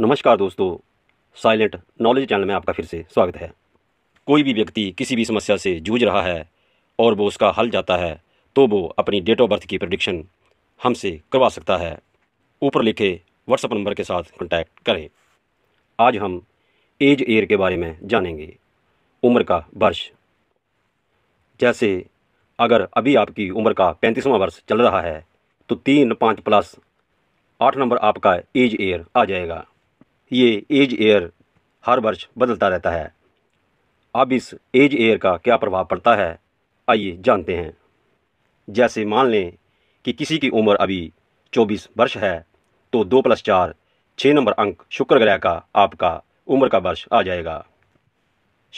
नमस्कार दोस्तों silent knowledge channel में आपका फिर से स्वागत है कोई भी व्यक्ति किसी भी समस्या से जूझ रहा है और वो उसका हल जाता है तो वो अपनी डेट ऑफ बर्थ की प्रडिक्शन हमसे करवा सकता है ऊपर लिखे व्हाट्सअप नंबर के साथ कॉन्टैक्ट करें आज हम एज एयर के बारे में जानेंगे उम्र का वर्ष जैसे अगर अभी आपकी उम्र का पैंतीसवां वर्ष चल रहा है तो तीन पाँच प्लस आठ नंबर आपका एज एयर आ जाएगा ये एज एयर हर वर्ष बदलता रहता है अब इस एज एयर का क्या प्रभाव पड़ता है आइए जानते हैं जैसे मान लें कि किसी की उम्र अभी 24 वर्ष है तो दो प्लस चार छः नंबर अंक शुक्र ग्रह का आपका उम्र का वर्ष आ जाएगा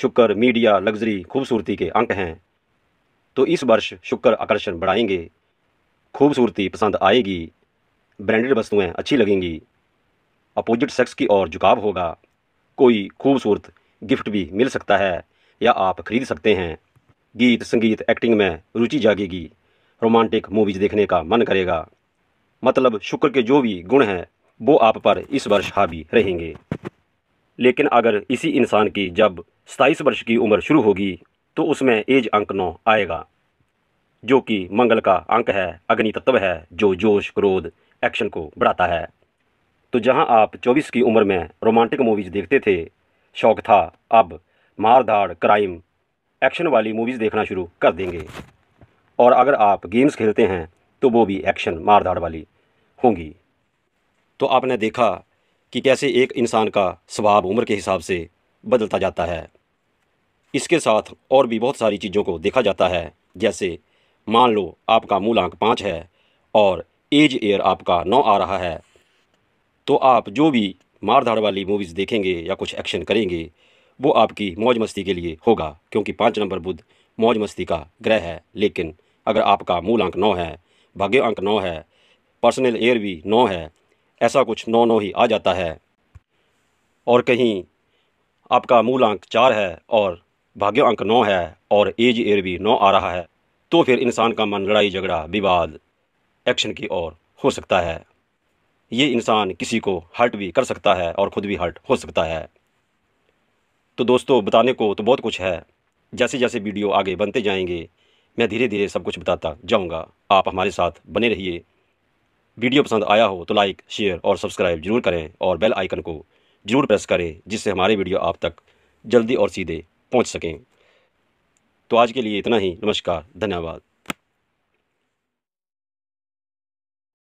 शुक्र मीडिया लग्जरी खूबसूरती के अंक हैं तो इस वर्ष शुक्र आकर्षण बढ़ाएंगे खूबसूरती पसंद आएगी ब्रांडेड वस्तुएं अच्छी लगेंगी अपोजिट सेक्स की ओर झुकाव होगा कोई खूबसूरत गिफ्ट भी मिल सकता है या आप खरीद सकते हैं गीत संगीत एक्टिंग में रुचि जागेगी रोमांटिक मूवीज देखने का मन करेगा मतलब शुक्र के जो भी गुण हैं वो आप पर इस वर्ष हावी रहेंगे लेकिन अगर इसी इंसान की जब सताईस वर्ष की उम्र शुरू होगी तो उसमें एज अंक नौ आएगा जो कि मंगल का अंक है अग्नि तत्व है जो जोश क्रोध एक्शन को बढ़ाता है तो जहां आप 24 की उम्र में रोमांटिक मूवीज़ देखते थे शौक था अब मार धाड़ क्राइम एक्शन वाली मूवीज़ देखना शुरू कर देंगे और अगर आप गेम्स खेलते हैं तो वो भी एक्शन मार धाड़ वाली होंगी तो आपने देखा कि कैसे एक इंसान का स्वभाव उम्र के हिसाब से बदलता जाता है इसके साथ और भी बहुत सारी चीज़ों को देखा जाता है जैसे मान लो आपका मूलांक पाँच है और एज एयर आपका नौ आ रहा है तो आप जो भी मार धाड़ वाली मूवीज़ देखेंगे या कुछ एक्शन करेंगे वो आपकी मौज मस्ती के लिए होगा क्योंकि पाँच नंबर बुद्ध मौज मस्ती का ग्रह है लेकिन अगर आपका मूल अंक नौ है भाग्य अंक नौ है पर्सनल एयर भी नौ है ऐसा कुछ नौ नौ ही आ जाता है और कहीं आपका मूल अंक चार है और भाग्य अंक नौ है और एज एयर भी नौ आ रहा है तो फिर इंसान का मन लड़ाई झगड़ा विवाद एक्शन की ओर हो सकता है ये इंसान किसी को हर्ट भी कर सकता है और ख़ुद भी हर्ट हो सकता है तो दोस्तों बताने को तो बहुत कुछ है जैसे जैसे वीडियो आगे बनते जाएंगे मैं धीरे धीरे सब कुछ बताता जाऊंगा आप हमारे साथ बने रहिए वीडियो पसंद आया हो तो लाइक शेयर और सब्सक्राइब जरूर करें और बेल आइकन को जरूर प्रेस करें जिससे हमारे वीडियो आप तक जल्दी और सीधे पहुंच सकें तो आज के लिए इतना ही नमस्कार धन्यवाद